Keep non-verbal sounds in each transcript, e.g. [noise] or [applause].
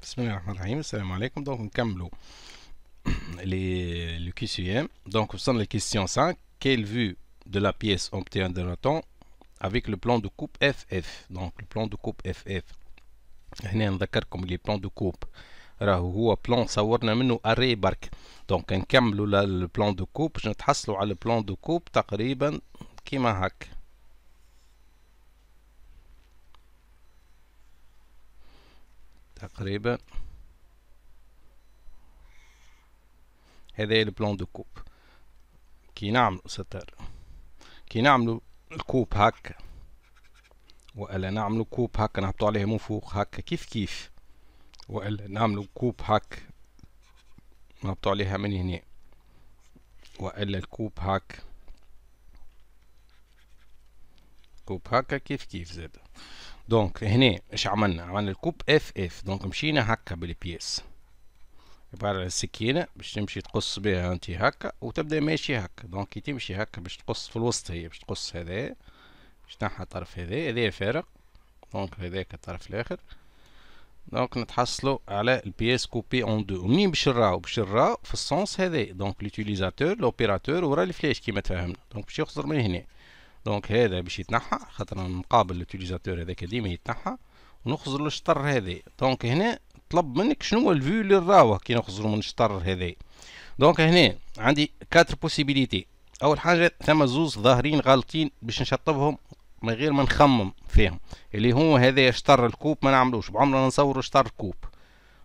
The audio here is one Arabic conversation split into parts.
bismillahirrahmanirrahim, donc un camelot [clears throat] le donc sont les 5 quelle vue de la pièce obtient le temps avec le plan de coupe FF donc le plan de coupe FF on comme les plan de coupe donc un plan, donc un le plan de coupe, Je vais le donner le plan de coupe, تقريبا هذا البلان دو كوب كي نعملو ستار كي نعملو الكوب هكا والا نعملو كوب هكا نهبطو عليه من فوق هكا كيف كيف والا نعملو كوب هكا نهبطو عليها من هنا والا الكوب هكا كوب هكا كيف كيف زاده دونك هنا ايش عملنا عملنا الكوب اف اف دونك مشينا هكا بالبيس عبارة عن السكينة باش تمشي تقص بها انت هكا وتبدا ماشي هكا دونك كي تمشي هكا باش تقص في الوسط هي باش تقص هذا باش تنحى الطرف هذا هذا فارغ دونك هذاك الطرف الاخر دونك نتحصلوا على البيس كوبي اون دو ومنين باش نراو باش نراو في السونس هذا دونك لوتيليزاتور لوبيراتور ورا الفلاش كيما تفهمنا دونك باش يخزر من هنا دونك هذا باش يتنحى خاطر مقابل لوتيليزاتور هذاك ديما يتنحى ونخزر الشطر هذا دونك هنا طلب منك شنو هو الفيو اللي راهو كي نخزر من الشطر هذا دونك هنا عندي كاتر بوسيبيليتي اول حاجه ثم زوز ظاهرين غالطين باش نشطبهم من غير ما نخمم فيهم اللي هو هذا شطر الكوب ما نعملوش بعمرنا نصور شطر كوب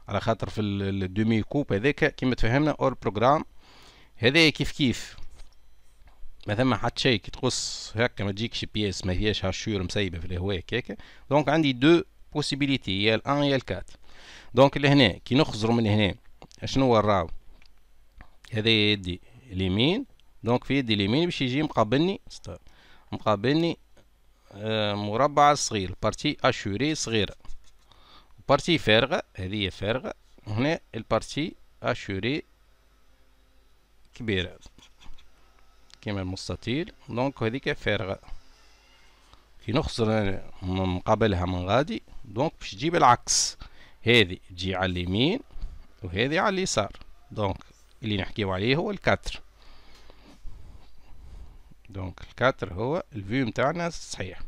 على خاطر في الدومي كوب هذاك كيما تفهمنا اور بروغرام هذا كيف كيف ما ثم حتى شيء كي تقص هكا ما تجيكش بياس ما فيهاش هاشور مسيبه في الهواء هكا دونك عندي دو بوسيبيليتي يا الان يا الكات دونك لهنا كي نخزر من هنا شنو هو الراو هذا يدي اليمين دونك في يدي اليمين باش يجي مقابلني ستار مقابلني آه، مربع صغير بارتي اشوري صغيره بارتي فارغه هذه فارغه هنا البارتي اشوري كبيره كيما المستطيل دونك هذيك فارغه كي نخزر من قبلها من غادي دونك باش تجيب العكس هذه تجي على اليمين وهذه على اليسار دونك اللي نحكيو عليه هو الكاتر دونك الكاتر هو الفيو نتاعنا صحيح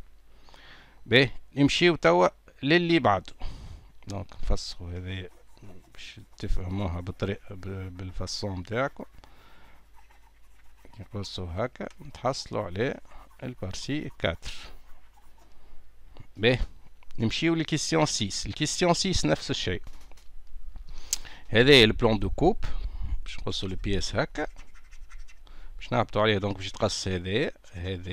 باهي نمشيو توا للي بعده دونك نفسخو هذه باش تفهموها بالطريقه بالفاسون نتاعكم يقصوا هكا نتحصلوا على البارسي 4 باهي نمشيو للكيسيون 6 الكيستيون 6 نفس الشيء هذا البلان دو كوب باش نقصوا بيس هكا باش نعبطوا عليه دونك باش يتقص هذا هذا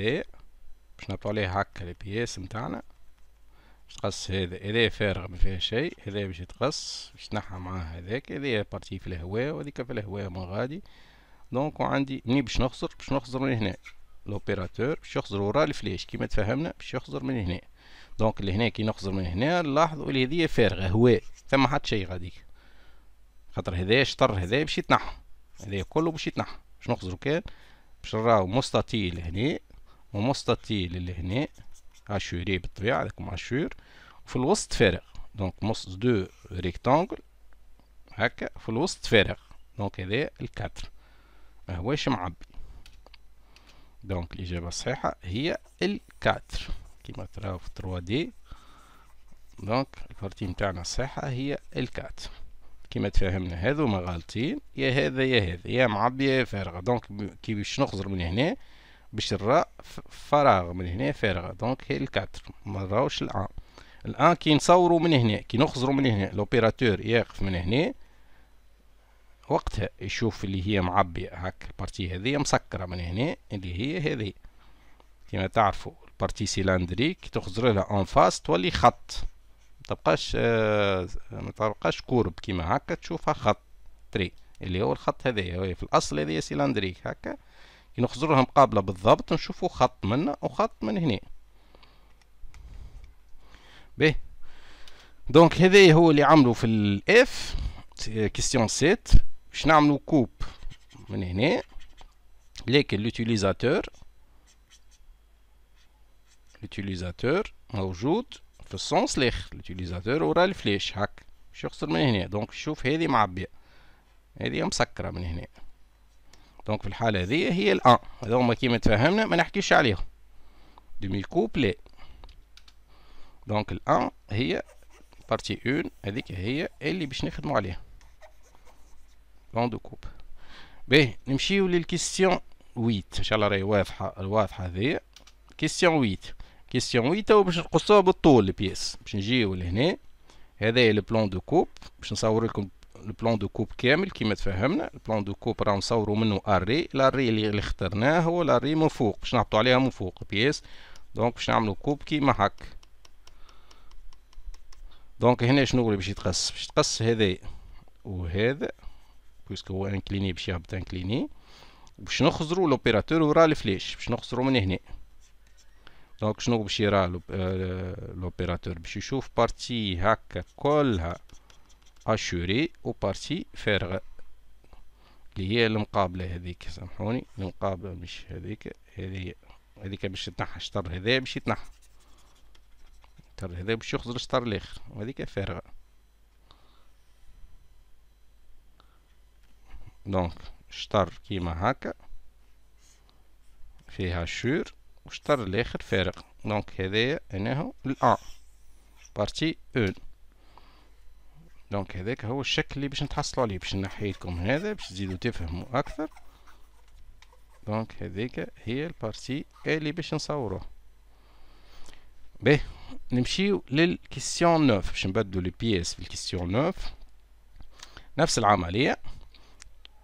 باش نعبطوا عليه هكا بيس نتاعنا باش تقص هذا هذا فارغ ما فيها شيء هذا باش يتقص باش تنحى معاه هذاك هذا بارتي في الهواء وهذيك في الهواء من غادي دونك وعندي مني باش نخزر باش نخزر من هنا لوبيراتور باش يخزر ورا الفلاش كيما تفهمنا باش يخزر من هنا دونك اللي هنا كي نخزر من هنا نلاحظوا اللي هذه فارغه هواء ثم حتى شيء غاديك خاطر هذا شطر هذا باش يتنحى هذا كله باش يتنحى باش نخزرو كان باش نراو مستطيل هنا ومستطيل لهنا عاشوري بالطبيعه هذاك عاشور وفي الوسط فارغ دونك مص دو ريكتانجل هكا في الوسط فارغ دونك هذا الكاتر ماهواش معبي دونك الإجابة الصحيحة هي الكاتر كما تراو في 3 دي دونك البارتي نتاعنا الصحيحة هي الكاتر كما تفاهمنا هذو ما غالطين يا هذا يا هذا يا معبي يا فارغة دونك كي باش نخزر من هنا باش الراء فراغ من هنا فارغة دونك هي الكاتر ما نراوش الان الان كي نصورو من هنا كي نخزرو من هنا لوبيراتور يقف من هنا وقتها يشوف اللي هي معبية هاك البارتي هذه مسكرة من هنا اللي هي هذه كما تعرفوا البارتي سيلاندريك تخزر لها اون فاس تولي خط متبقاش متبقاش آه، ما تبقاش كورب كيما هكا تشوفها خط تري اللي هو الخط هذايا في الاصل هذه سيلاندريك هكا كي نخزرها مقابله بالضبط نشوفوا خط منا وخط من هنا بي دونك هذايا هو اللي عملوا في الاف كيستيون سيت باش نعملو كوب من هنا لكن لوتيليزاتور لوتيليزاتور موجود في السونس لاخر لوتيليزاتور ورا الفليش هاك باش يخسر من هنا دونك شوف هذه معبيه هذه مسكره من هنا دونك في الحاله هذه هي الان هذوما كيما تفهمنا ما نحكيش عليهم دومي كوب لا دونك الان هي بارتي اون هذيك هي اللي باش نخدمو عليها بون دو كوب باهي نمشيو للكيستيون 8 ان شاء الله راهي واضحه الواضحه هذيا كيستيون 8 كيستيون 8 تو باش نقصوها بالطول البيس باش نجيو لهنا هذا البلان دو كوب باش نصور لكم البلان دو كوب كامل كيما تفهمنا البلان دو كوب راه نصورو منو اري لاري اللي اخترناه هو لاري من فوق باش نهبطو عليها من فوق بيس دونك باش نعملو كوب كيما هاك دونك هنا شنو اللي باش يتقص باش يتقص هذا وهذا بويسك هو انكليني باش يهبط انكليني باش نخزرو لوبيراتور ورا الفليش باش نخزرو من هنا دونك شنو باش يرا آه، لوبيراتور باش يشوف بارتي هكا كلها اشوري و بارتي فارغه اللي هي المقابله هذيك سامحوني المقابله مش هذيك هذي هذيك باش تنحى الشطر هذا باش يتنحى الشطر هذا باش يخزر الشطر الاخر وهذيك فارغه دونك شطر كيما هكا فيها شور وشطر الاخر فارق دونك هذايا انه الان بارتي اون دونك هذاك هو الشكل اللي باش نتحصلوا عليه باش نحيلكم هذا باش تزيدوا تفهموا اكثر دونك هذيك هي البارتي اللي باش نصوروه باهي نمشيو للكيسيون 9 باش نبدلو لي بيس في الكيسيون 9 نفس العمليه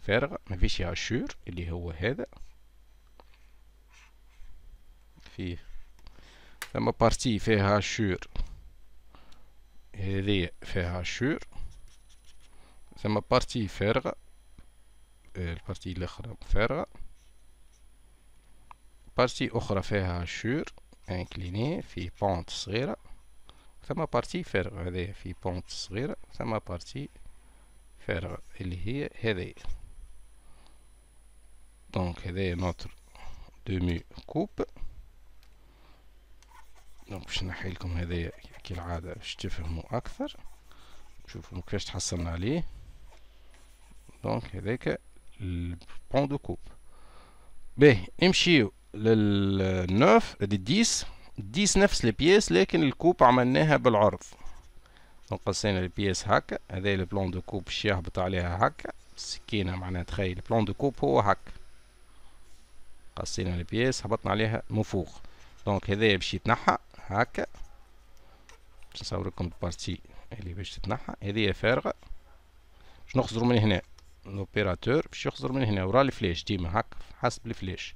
فارغ مفيش عشور اللي هو هذا فيه لما بارتي فيها عشور هذه فيها عشور ثم بارتي فارغة البارتي الاخرى فارغة بارتي اخرى فيها عشور انكليني في بونت صغيرة ثم بارتي فارغة هذه في بونت صغيرة ثم بارتي فارغة اللي هي هذه donc elle est notre demi coupe دونك باش نحي لكم هذايا كالعادة باش تفهموا أكثر تشوفوا كيفاش تحصلنا عليه دونك هذاك البون دو كوب باهي نمشيو للنوف هذه ديس ديس نفس البياس لكن الكوب عملناها بالعرض دونك قصينا البياس هكا هذا البلون دو كوب باش يهبط عليها هكا السكينة معناها تخيل البلون دو كوب هو هكا قصينا البياس هبطنا عليها من فوق دونك هذايا باش يتنحى هكا باش نصوركم البارتي اللي باش تتنحى هذه فارغه باش نخزرو من هنا لوبيراتور باش يخزر من هنا ورا الفلاش ديما هكا حسب الفلاش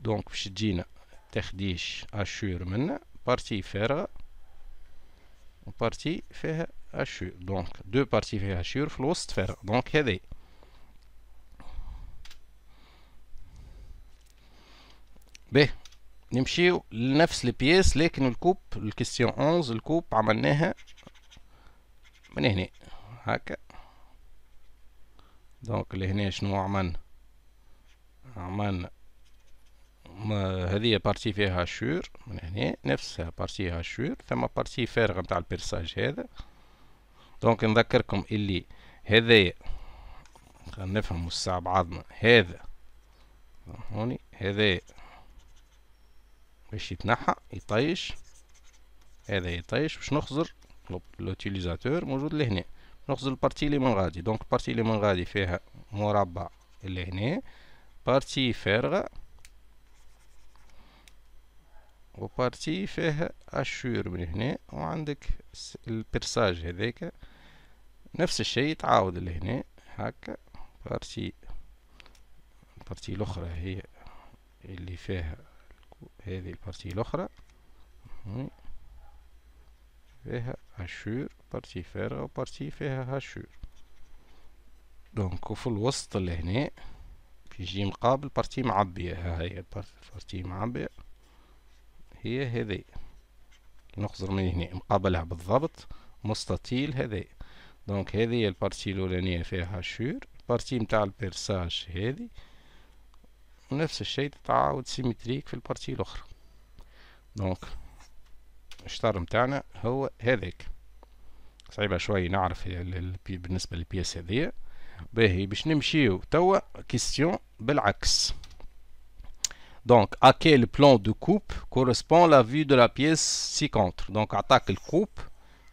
دونك باش تجينا تخديش اشور منا بارتي فارغه وبارتي فيها اشور دونك دو بارتي فيها اشور في الوسط فارغه دونك هذه به نمشيو لنفس البياس لكن الكوب الكيستيون 11 الكوب عملناها من هنا هكا دونك لهنا شنو عملنا عملنا هذه بارتي فيها هاشور من هنا نفس بارتي هاشور ثم بارتي فارغة متاع البرساج هذا دونك نذكركم اللي هذايا خلينا نفهموا الصعب عظمة هذا هوني هذايا باش يتنحى يطيش هذا يطيش باش نخزر لوتيليزاتور موجود لهنا نخزر البارتي اللي من غادي دونك البارتي اللي من غادي فيها مربع اللي هنا بارتي فارغه وبارتي فيها اشور من هنا وعندك البرساج هذاك نفس الشيء تعاود لهنا هكا بارتي البارتي الاخرى هي اللي فيها هذه البارتي الاخرى فيها هاشور بارتي فارغة وبارتي فيها هاشور دونك وفي الوسط لهنا في جي مقابل بارتي معبية ها هي بارتي معبية هي هذه نخزر من هنا مقابلها بالضبط مستطيل هذا دونك هذه البارتي الاولانية فيها هاشور البارتي متاع البيرساج هذه ونفس الشيء تتعاود سيمتريك في البارتي الاخرى دونك الشطر متاعنا هو هذاك صعيبه شوي نعرف بالنسبه للبياس هذه باهي باش نمشيو توا كيستيون بالعكس دونك ا كيل plan دو كوب correspond لا فيو دو لا piece سي كونتر دونك attaque الكوب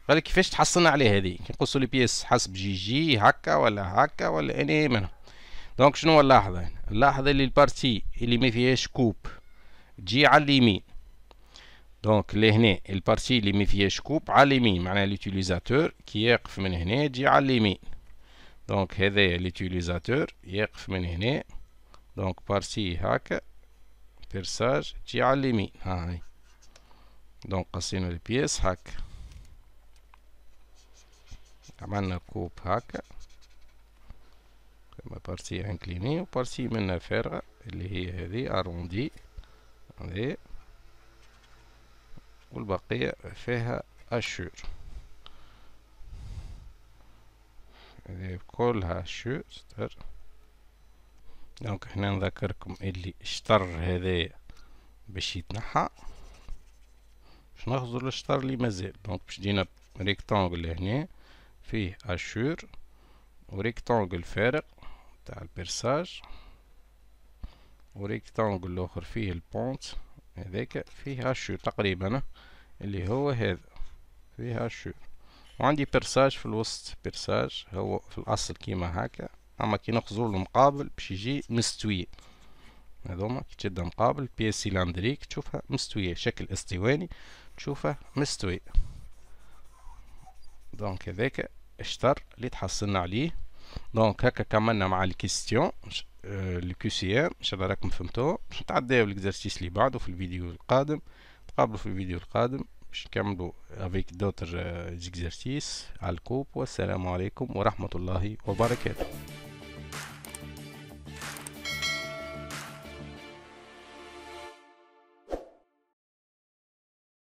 قال كيفاش تحصلنا عليه هذه كي نقصوا بيس حسب جي جي هكا ولا هكا ولا اني منها دونك شنو نلاحظ هنا نلاحظ اللي البارتي اللي ما فيهاش كوب تجي على اليمين دونك لهنا البارتي اللي ما فيهاش كوب على اليمين معناها ليتيليزاتور كي يقف من هنا تجي على اليمين دونك هذايا ليتيليزاتور يقف من هنا دونك بارتي هاكا بيرساج تجي على اليمين هاي دونك قصينا البياس هاكا عملنا كوب هاكا بارتي انكليني و بارتي منها فارغة اللي هي هذه اروندي هذه والبقية فيها اشور هذه كلها اشور ستر دونك هنا نذكركم اللي اشتر هذايا باش يتنحى باش ناخذ الشطر اللي مازال دونك باش دينا ريكتونجل هنا فيه اشور وريكتانغل فارغ تاع البرساج وريكتانجل الاخر فيه البونت هذاك فيه هاشو تقريبا اللي هو هذا فيه هاشو وعندي برساج في الوسط برساج هو في الاصل كيما هكا اما كي نخزو المقابل باش يجي مستوي هذوما كي تشد مقابل بي سيلندريك تشوفها مستويه شكل استواني تشوفه مستوي دونك هذاك اشتر اللي تحصلنا عليه دونك هكا كملنا مع الكيستيون الكيو ان شاء الله راكم فهمتوه باش نتعداو ليكزارسيس اللي بعده في الفيديو القادم تقابلو في الفيديو القادم باش نكملوا افيك دوتر اكزارسيس على الكوب والسلام عليكم ورحمه الله وبركاته